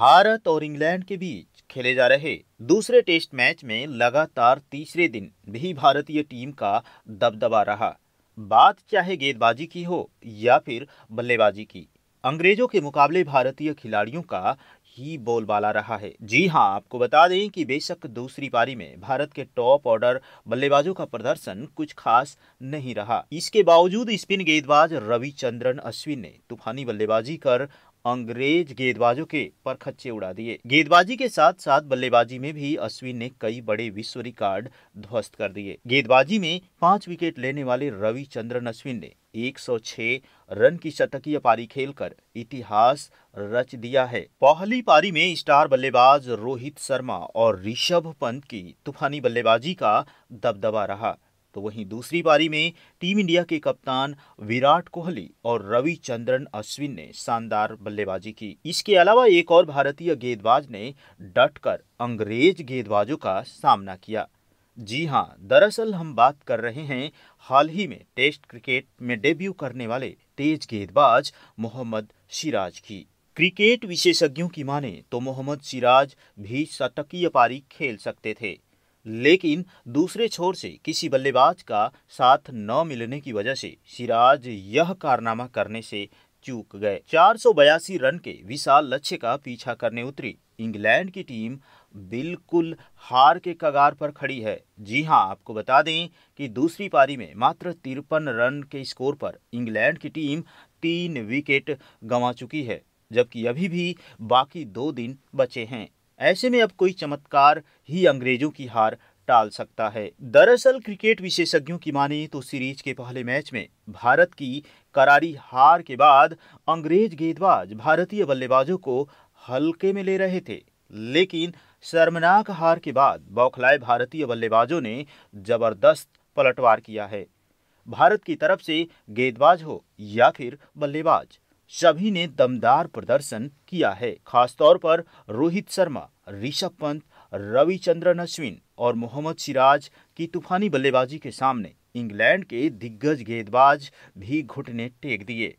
भारत और इंग्लैंड के बीच खेले जा रहे दूसरे टेस्ट मैच में लगातार तीसरे दिन भी भारतीय टीम का दबदबा रहा बात चाहे गेंदबाजी की हो या फिर बल्लेबाजी की अंग्रेजों के मुकाबले भारतीय खिलाड़ियों का ही बोलबाला रहा है जी हाँ आपको बता दें कि बेशक दूसरी पारी में भारत के टॉप ऑर्डर बल्लेबाजों का प्रदर्शन कुछ खास नहीं रहा इसके बावजूद स्पिन गेंदबाज रविचंद्रन अश्विन ने तूफानी बल्लेबाजी कर अंग्रेज गेंदबाजों के पर खच्चे उड़ा दिए गेंदबाजी के साथ साथ बल्लेबाजी में भी अश्विन ने कई बड़े विश्व रिकॉर्ड ध्वस्त कर दिए गेंदबाजी में पांच विकेट लेने वाले रविचंद्रन अश्विन ने 106 रन की शतकीय पारी खेलकर इतिहास रच दिया है पहली पारी में स्टार बल्लेबाज रोहित शर्मा और ऋषभ पंत की तूफानी बल्लेबाजी का दबदबा रहा तो वहीं दूसरी पारी में टीम इंडिया के कप्तान विराट कोहली और रविचंद्रन अश्विन ने शानदार बल्लेबाजी की इसके अलावा एक और भारतीय गेंदबाज ने डटकर अंग्रेज गेंदबाजों का सामना किया जी हाँ दरअसल हम बात कर रहे हैं हाल ही में टेस्ट क्रिकेट में डेब्यू करने वाले तेज गेंदबाज मोहम्मद सिराज की क्रिकेट विशेषज्ञों की माने तो मोहम्मद सिराज भी शतकीय पारी खेल सकते थे लेकिन दूसरे छोर से किसी बल्लेबाज का साथ न मिलने की वजह से सिराज यह कारनामा करने से चूक गए चार रन के विशाल लक्ष्य का पीछा करने उतरी इंग्लैंड की टीम बिल्कुल हार के कगार पर खड़ी है जी हां आपको बता दें कि दूसरी पारी में मात्र तिरपन रन के स्कोर पर इंग्लैंड की टीम तीन विकेट गंवा चुकी है जबकि अभी भी बाकी दो दिन बचे हैं ऐसे में अब कोई चमत्कार ही अंग्रेजों की हार टाल सकता है दरअसल क्रिकेट विशेषज्ञों की माने तो सीरीज के पहले मैच में भारत की करारी हार के बाद अंग्रेज गेंदबाज भारतीय बल्लेबाजों को हल्के में ले रहे थे लेकिन शर्मनाक हार के बाद बौखलाए भारतीय बल्लेबाजों ने जबरदस्त पलटवार किया है भारत की तरफ से गेंदबाज हो या फिर बल्लेबाज सभी ने दमदार प्रदर्शन किया है खासतौर पर रोहित शर्मा ऋषभ पंत रविचंद्रन अश्विन और मोहम्मद सिराज की तूफानी बल्लेबाजी के सामने इंग्लैंड के दिग्गज गेंदबाज भी घुटने टेक दिए